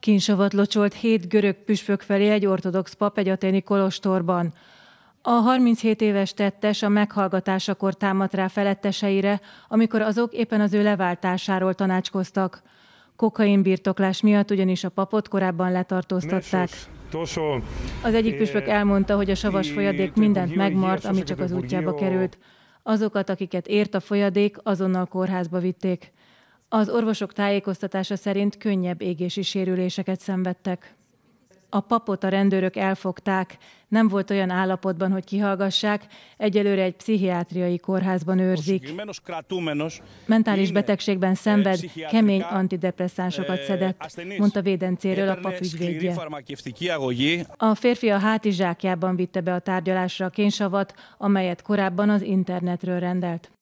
Kinsavat locsolt hét görög püspök felé egy ortodox pap egy aténi kolostorban. A 37 éves tettes a meghallgatásakor támadt rá feletteseire, amikor azok éppen az ő leváltásáról tanácskoztak. Kokain birtoklás miatt ugyanis a papot korábban letartóztatták. Az egyik püspök elmondta, hogy a savas folyadék mindent megmart, ami csak az útjába került. Azokat, akiket ért a folyadék, azonnal kórházba vitték. Az orvosok tájékoztatása szerint könnyebb égési sérüléseket szenvedtek. A papot a rendőrök elfogták, nem volt olyan állapotban, hogy kihallgassák, egyelőre egy pszichiátriai kórházban őrzik. Mentális betegségben szenved, kemény antidepresszánsokat szedett, mondta védencéről a pap ügyvédje. A férfi a hátizsákjában vitte be a tárgyalásra a kénsavat, amelyet korábban az internetről rendelt.